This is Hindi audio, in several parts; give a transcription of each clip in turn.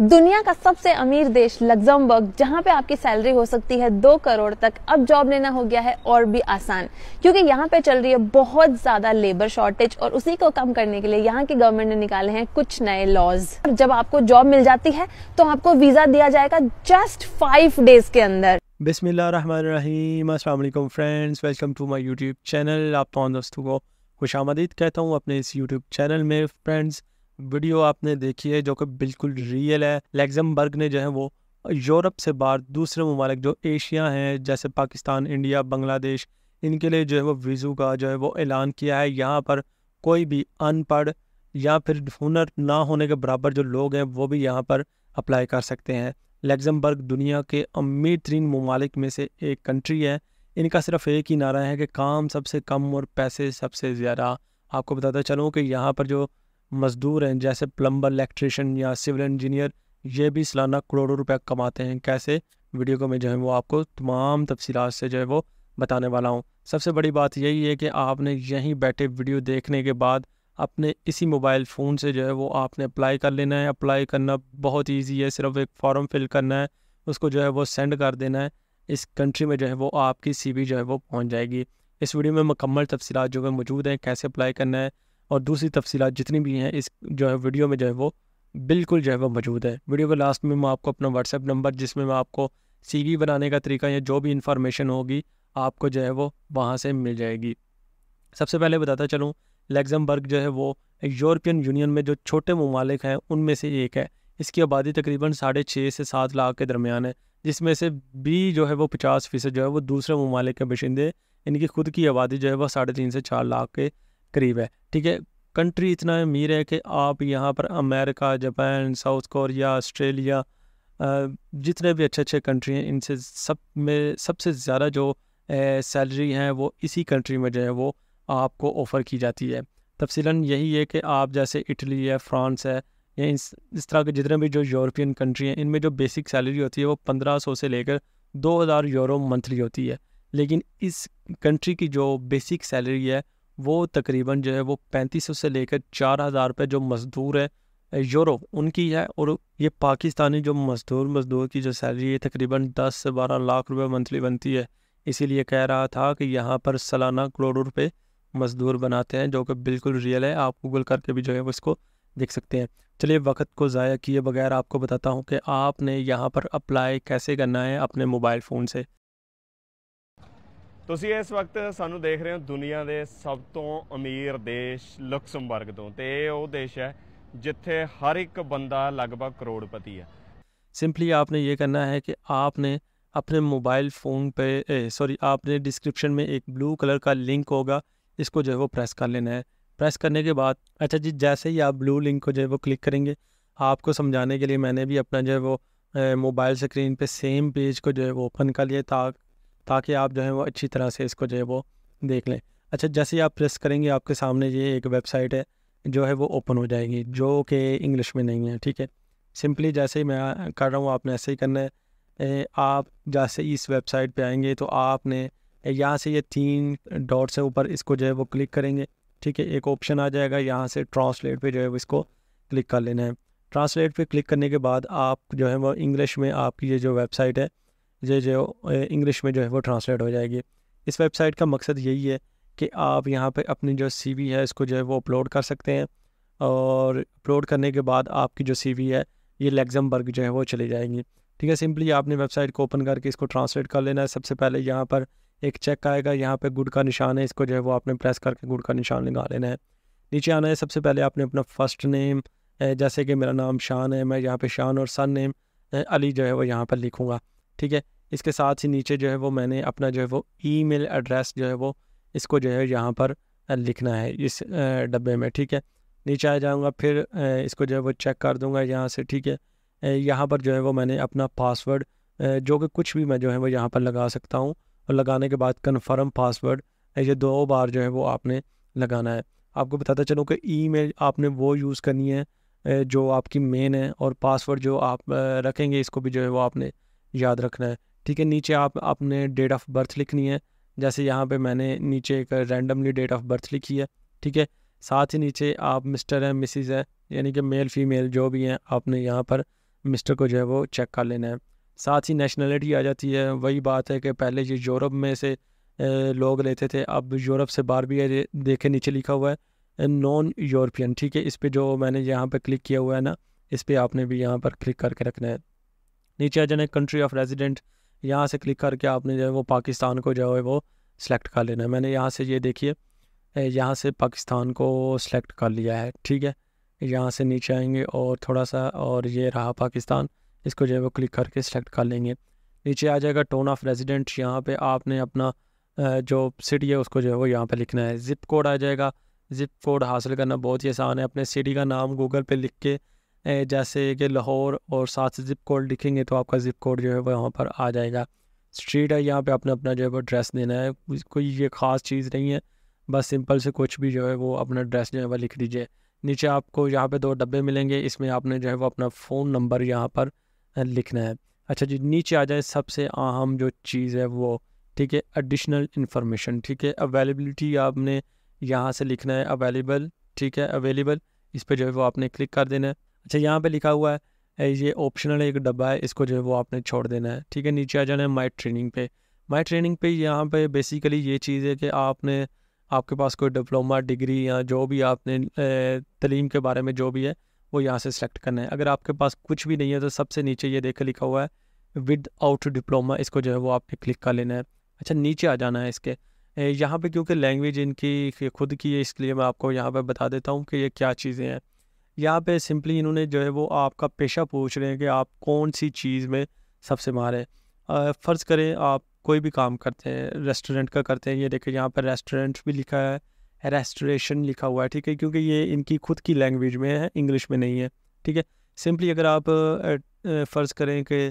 दुनिया का सबसे अमीर देश लग्जमबर्ग जहां पे आपकी सैलरी हो सकती है दो करोड़ तक अब जॉब लेना हो गया है और भी आसान क्योंकि यहाँ पे चल रही है बहुत ज्यादा लेबर शॉर्टेज और उसी को कम करने के लिए यहाँ की गवर्नमेंट ने निकाले हैं कुछ नए लॉज जब आपको जॉब मिल जाती है तो आपको वीजा दिया जाएगा जस्ट फाइव डेज के अंदर बिस्मिल्लाम friends welcome to YouTube channel आप दोस्तों को खुश कहता हूँ अपने इस यूट्यूब चैनल में फ्रेंड्स वीडियो आपने देखी है जो कि बिल्कुल रियल है लेग्जमबर्ग ने जो है वो यूरोप से बाहर दूसरे ममालिक जो एशिया हैं जैसे पाकिस्तान इंडिया बांग्लादेश इनके लिए जो है वो वीज़ू का जो है वो ऐलान किया है यहाँ पर कोई भी अनपढ़ या फिर हुनर ना होने के बराबर जो लोग हैं वो भी यहाँ पर अप्लाई कर सकते हैं लेग्जमबर्ग दुनिया के अमीर तरीन ममालिक में से एक कंट्री है इनका सिर्फ एक ही नारा है कि काम सबसे कम और पैसे सबसे ज़्यादा आपको बताता चलूँ कि यहाँ पर जो मज़दूर हैं जैसे प्लम्बर इलेक्ट्रिशियन या सिविल इंजीनियर ये भी सालाना करोड़ों रुपया कमाते हैं कैसे वीडियो को मैं जो है वो आपको तमाम तफसीत से जो है वो बताने वाला हूँ सबसे बड़ी बात यही है कि आपने यहीं बैठे वीडियो देखने के बाद अपने इसी मोबाइल फ़ोन से जो है वो आपने अप्लाई कर लेना है अप्लाई करना बहुत इजी है सिर्फ एक फॉर्म फिल करना है उसको जो है वो सेंड कर देना है इस कंट्री में जो है वो आपकी सीवी जो है वो पहुंच जाएगी इस वीडियो में मुकम्मल तफसीत जो है मौजूद हैं कैसे अप्लाई करना है और दूसरी तफसीत जितनी भी हैं इस जो है वीडियो में जो है वो बिल्कुल जो है वो मौजूद है वीडियो के लास्ट में मैं आपको अपना व्हाट्सअप नंबर जिसमें मैं आपको सी बनाने का तरीका या जो भी इंफॉर्मेशन होगी आपको जो है वो वहाँ से मिल जाएगी सबसे पहले बताता चलूँ लेग्जमबर्ग जो है वो यूरोपियन यूनियन में जो छोटे ममालिक हैं उनमें से एक है इसकी आबादी तकरीबन साढ़े छः से सात लाख के दरमियान है जिसमें से भी जो है वो पचास फीसद जो है वो दूसरे ममालिक के बशिंदे इनकी खुद की आबादी जो है वह साढ़े तीन से चार लाख के करीब है ठीक है कंट्री इतना अमीर है कि आप यहाँ पर America Japan South Korea Australia जितने भी अच्छे अच्छे कंट्री हैं इनसे सब में सबसे ज़्यादा जो सैलरी हैं वो इसी कंट्री में जो है वो आपको ऑफ़र की जाती है तफसीला यही है कि आप जैसे इटली है फ्रांस है या इस इस तरह के जितने भी जो यूरोपियन कंट्री हैं इनमें जो बेसिक सैलरी होती है वो पंद्रह सौ से लेकर दो हज़ार यूरो मंथली होती है लेकिन इस कंट्री की जो बेसिक सैलरी है वो तकरीबन जो है वो पैंतीस से लेकर चार हज़ार रुपये जो मज़दूर है यूरोप उनकी है और ये पाकिस्तानी जो मजदूर मजदूर की जो सैलरी है तकरीबन दस से बारह लाख रुपए मंथली बनती है इसीलिए कह रहा था कि यहाँ पर सालाना करोड़ों रुपए मजदूर बनाते हैं जो कि बिल्कुल रियल है आप गूगल करके भी जो है वो इसको देख सकते हैं चलिए वक्त को ज़ाया किए बगैर आपको बताता हूँ कि आपने यहाँ पर अप्लाई कैसे करना है अपने मोबाइल फ़ोन से तो इस वक्त सू देख रहे हो दुनिया के सब तो अमीर देश लुक्समबर्ग तो ਤੇ देश है जिथे हर एक बंदा लगभग करोड़पति है सिंपली आपने ये करना है कि आपने अपने मोबाइल फ़ोन पे सॉरी आपने डिस्क्रिप्शन में एक ब्लू कलर का लिंक होगा इसको जो है वो प्रेस कर लेना है प्रेस करने के बाद अच्छा जी जैसे ही आप ब्लू लिंक को जो है वो क्लिक करेंगे आपको समझाने के लिए मैंने भी अपना जो है वो मोबाइल स्क्रीन पे सेम पेज को जो है वो ओपन कर लिया था ताकि आप जो है वो अच्छी तरह से इसको जो है वो देख लें अच्छा जैसे ही आप प्रेस करेंगे आपके सामने ये एक वेबसाइट है जो है वो ओपन हो जाएगी जो कि इंग्लिश में नहीं है ठीक है सिंपली जैसे ही मैं कर रहा हूँ आपने ऐसे ही करना है आप जैसे इस वेबसाइट पे आएंगे तो आपने यहाँ से ये तीन डॉट से ऊपर इसको जो है वो क्लिक करेंगे ठीक है एक ऑप्शन आ जाएगा यहाँ से ट्रांसलेट पे जो है वो इसको क्लिक कर लेना है ट्रांसलेट पे क्लिक करने के बाद आप जो है वो इंग्लिश में आपकी ये जो वेबसाइट है जो जो इंग्लिश में जो है वो ट्रांसलेट हो जाएगी इस वेबसाइट का मकसद यही है कि आप यहाँ पे अपनी जो वी है इसको जो है वो अपलोड कर सकते हैं और अपलोड करने के बाद आपकी जो वी है ये लेग्जमबर्ग जो है वो चली जाएगी ठीक है सिंपली आपने वेबसाइट को ओपन करके इसको ट्रांसलेट कर लेना है सबसे पहले यहाँ पर एक चेक आएगा यहाँ पर गुड का निशान है इसको जो है वो आपने प्रेस करके गुड का निशान लगा लेना है नीचे आना है सबसे पहले आपने अपना फ़र्स्ट नेम जैसे कि मेरा नाम शान है मैं यहाँ पे शान और सन नेम अली जो है वो यहाँ पर लिखूँगा ठीक है इसके साथ ही नीचे जो है वो मैंने अपना जो है वो ईमेल एड्रेस जो है वो इसको जो है यहाँ पर लिखना है इस डब्बे में ठीक है नीचे आ जाऊँगा फिर इसको जो है वो चेक कर दूँगा यहाँ से ठीक है यहाँ पर जो है वो मैंने अपना पासवर्ड जो कि कुछ भी मैं जो है वो यहाँ पर लगा सकता हूँ और लगाने के बाद कन्फर्म पासवर्ड ये दो बार जो है वो आपने लगाना है आपको बताता चलूँ कि ईमेल आपने वो यूज़ करनी है जो आपकी मेन है और पासवर्ड जो आप रखेंगे इसको भी जो है वो आपने याद रखना है ठीक है नीचे आप अपने डेट ऑफ बर्थ लिखनी है जैसे यहाँ पे मैंने नीचे एक रैंडमली डेट ऑफ बर्थ लिखी है ठीक है साथ ही नीचे आप मिस्टर हैं मिसिज़ हैं यानी कि मेल फीमेल जो भी हैं आपने यहाँ पर मिस्टर को जो है वो चेक कर लेना है साथ ही नेशनलिटी आ जाती है वही बात है कि पहले ये यूरोप में से लोग लेते थे अब यूरोप से बाहर भी है देखे नीचे लिखा हुआ है नॉन यूरोपियन ठीक है इस पर जो मैंने यहाँ पर क्लिक किया हुआ है ना इस पर आपने भी यहाँ पर क्लिक करके रखना है नीचे आ जाना कंट्री ऑफ रेजिडेंट यहाँ से क्लिक करके आपने जो है वो पाकिस्तान को जो है वो सिलेक्ट कर लेना है मैंने यहाँ से ये देखिए यहाँ से पाकिस्तान को सिलेक्ट कर लिया है ठीक है यहाँ से नीचे आएंगे और थोड़ा सा और ये रहा पाकिस्तान इसको जो है वो क्लिक करके सिलेक्ट कर लेंगे नीचे आ जाएगा टोन ऑफ रेजिडेंट यहाँ पे आपने अपना जो सिटी है उसको जो है वो यहाँ पे लिखना है ज़िप कोड आ जाएगा ज़िप कोड हासिल करना बहुत ही आसान है अपने सिटी का नाम गूगल पे लिख के जैसे कि लाहौर और साथ ज़िप कोड लिखेंगे तो आपका ज़िप कोड जो है वो यहाँ पर आ जाएगा स्ट्रीट है यहाँ पे अपना अपना जो है वो ड्रेस देना है कोई ये ख़ास चीज़ नहीं है बस सिंपल से कुछ भी जो है वो अपना ड्रेस जो है वह लिख दीजिए नीचे आपको यहाँ पे दो डब्बे मिलेंगे इसमें आपने जो है वो अपना फ़ोन नंबर यहाँ पर लिखना है अच्छा जी नीचे आ जाए सबसे अहम जो चीज़ है वो ठीक है एडिशनल इन्फॉर्मेशन ठीक है अवेलेबिलिटी आपने यहाँ से लिखना है अवेलेबल ठीक है अवेलेबल इस पर जो है वो आपने क्लिक कर देना है अच्छा यहाँ पे लिखा हुआ है ये ऑप्शनल एक डब्बा है इसको जो है वो आपने छोड़ देना है ठीक है नीचे आ जाना है माई ट्रेनिंग पे माई ट्रेनिंग पे यहाँ पे बेसिकली ये चीज़ है कि आपने आपके पास कोई डिप्लोमा डिग्री या जो भी आपने तलीम के बारे में जो भी है वो यहाँ से सेलेक्ट करना है अगर आपके पास कुछ भी नहीं है तो सबसे नीचे ये देख लिखा हुआ है विद आउट डिप्लोमा इसको जो है वो आपने क्लिक कर लेना है अच्छा नीचे आ जाना है इसके यहाँ पे क्योंकि लैंग्वेज इनकी खुद की है इसलिए मैं आपको यहाँ पे बता देता हूँ कि ये क्या चीज़ें हैं यहाँ पे सिंपली इन्होंने जो है वो आपका पेशा पूछ रहे हैं कि आप कौन सी चीज़ में सबसे माहिर हैं फ़र्ज़ करें आप कोई भी काम करते हैं रेस्टोरेंट का करते हैं ये देखिए यहाँ पर रेस्टोरेंट भी लिखा है रेस्टोरेशन लिखा हुआ है ठीक है क्योंकि ये इनकी खुद की लैंग्वेज में है इंग्लिश में नहीं है ठीक है सिंपली अगर आप फ़र्ज़ करें कि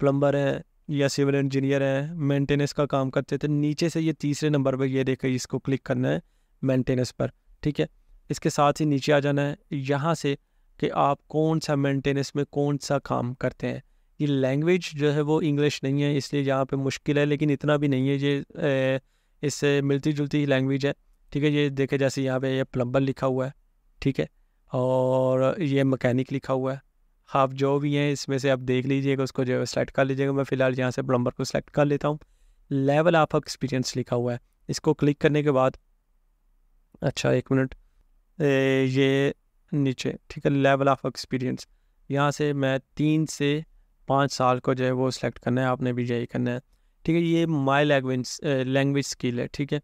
प्लम्बर हैं या सिविल इंजीनियर हैं मेंटेनेंस का काम करते हैं तो नीचे से ये तीसरे नंबर पर ये देखिए इसको क्लिक करना है मेंटेनेंस पर ठीक है इसके साथ ही नीचे आ जाना है यहाँ से कि आप कौन सा मेंटेनेंस में कौन सा काम करते हैं ये लैंग्वेज जो है वो इंग्लिश नहीं है इसलिए यहाँ पे मुश्किल है लेकिन इतना भी नहीं है ये इससे मिलती जुलती लैंग्वेज है ठीक है ये देखे जैसे यहाँ पे ये प्लम्बर लिखा हुआ है ठीक है और ये मकैनिक लिखा हुआ है आप जो भी हैं इसमें से आप देख लीजिएगा उसको जो है सेलेक्ट कर लीजिएगा मैं फ़िलहाल यहाँ से प्लम्बर को सिलेक्ट कर लेता हूँ लेवल ऑफ एक्सपीरियंस लिखा हुआ है इसको क्लिक करने के बाद अच्छा एक मिनट ये नीचे ठीक है लेवल ऑफ एक्सपीरियंस यहाँ से मैं तीन से पाँच साल को जो है वो सिलेक्ट करना है आपने भी यही करना है ठीक है ये माई लैंग्वेज लैंग्वेज स्किल है ठीक है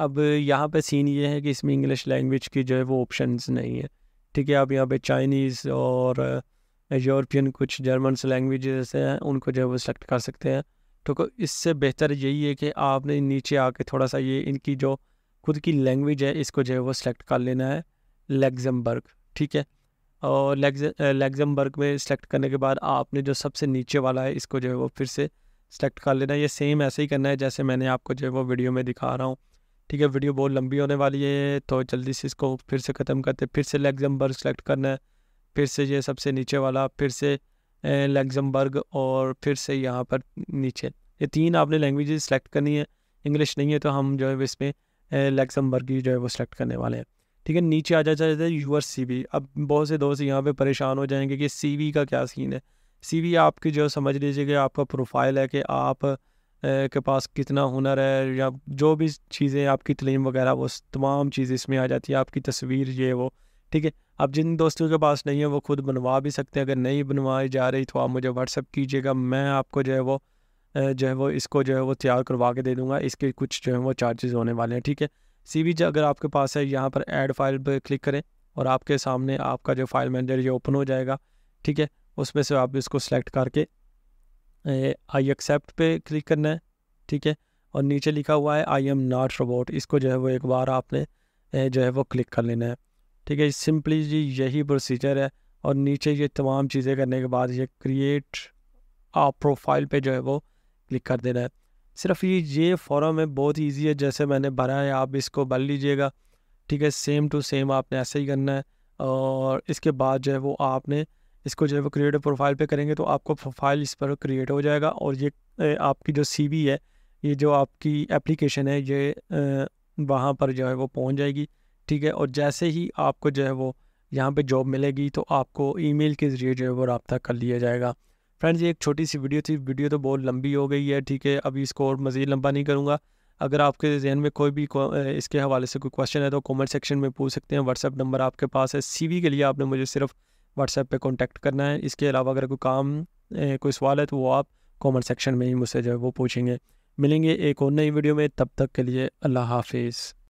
अब यहाँ पे सीन ये है कि इसमें इंग्लिश लैंग्वेज की जो है वो ऑप्शंस नहीं है ठीक है आप यहाँ पे चाइनीज़ और यूरोपियन कुछ जर्मन लैंग्वेज हैं उनको जो है वो सिलेक्ट कर सकते हैं तो इससे बेहतर यही है कि आपने नीचे आके थोड़ा सा ये इनकी जो खुद की लैंग्वेज है इसको जो है वो सिलेक्ट कर लेना है लेग्जम्बर्ग ठीक है और लेग्ज लेग्जमबर्ग में सिलेक्ट करने के बाद आपने जो सबसे नीचे वाला है इसको जो है वो फिर से सेलेक्ट कर लेना है ये सेम ऐसे ही करना है जैसे मैंने आपको जो है वो वीडियो में दिखा रहा हूँ ठीक है वीडियो बहुत लंबी होने वाली है तो जल्दी से इसको फिर से ख़त्म करते फिर से लेग्जमबर्ग सेलेक्ट करना है फिर से ये सबसे नीचे वाला फिर से लेग्जमबर्ग और फिर से यहाँ पर नीचे ये तीन आपने लैंग्वेज सेलेक्ट करनी है इंग्लिश नहीं है तो हम जो है इसमें लग्जमबर्ग की जो है वो सिलेक्ट करने वाले हैं ठीक है नीचे आ हैं यू एस सी अब बहुत से दोस्त यहाँ पर परेशान हो जाएंगे कि सी का क्या सीन है सी आपकी जो समझ लीजिए कि आपका प्रोफाइल है कि आप के पास कितना हुनर है या जो भी चीज़ें आपकी तलीम वगैरह वो तमाम चीज़ इसमें आ जाती है आपकी तस्वीर ये वो ठीक है अब जिन दोस्तों के पास नहीं है वो खुद बनवा भी सकते हैं अगर नहीं बनवाई जा रही तो आप मुझे व्हाट्सअप कीजिएगा मैं आपको जो है वो जो है वो इसको जो है वो तैयार करवा के दे दूँगा इसके कुछ जो है वो चार्जेस होने वाले हैं ठीक है सी अगर आपके पास है यहाँ पर ऐड फाइल पर क्लिक करें और आपके सामने आपका जो फाइल मैनेजर ये ओपन हो जाएगा ठीक है उसमें से आप इसको सेलेक्ट करके आई एक्सेप्ट पे क्लिक करना है ठीक है और नीचे लिखा हुआ है आई एम नॉट रोबोट इसको जो है वो एक बार आपने जो है वो क्लिक कर लेना है ठीक है सिंपली जी यही प्रोसीजर है और नीचे ये तमाम चीज़ें करने के बाद ये क्रिएट आप प्रोफाइल पे जो है वो क्लिक कर देना है सिर्फ ये ये फॉर्म है बहुत ईजी है जैसे मैंने भरा है आप इसको भर लीजिएगा ठीक है सेम टू सेम आपने ऐसे ही करना है और इसके बाद जो है वो आपने इसको जो है वो क्रिएट प्रोफाइल पे करेंगे तो आपको प्रोफाइल इस पर क्रिएट हो जाएगा और ये आपकी जो सी है ये जो आपकी एप्लीकेशन है ये वहाँ पर जो है वो पहुँच जाएगी ठीक है और जैसे ही आपको जो है वो यहाँ पे जॉब मिलेगी तो आपको ईमेल के ज़रिए जो है वो रबता कर लिया जाएगा फ्रेंड्स ये एक छोटी सी वीडियो थी वीडियो तो बहुत लंबी हो गई है ठीक है अभी इसको और मज़ीद लंबा नहीं करूँगा अगर आपके जहन में कोई भी इसके हवाले से कोई क्वेश्चन है तो कमेंट सेक्शन में पूछ सकते हैं व्हाट्सअप नंबर आपके पास है सीवी के लिए आपने मुझे सिर्फ व्हाट्सएप पे कांटेक्ट करना है इसके अलावा अगर कोई काम कोई सवाल है तो वो आप कमेंट सेक्शन में ही मुझसे जो है वो पूछेंगे मिलेंगे एक और नई वीडियो में तब तक के लिए अल्लाह हाफिज़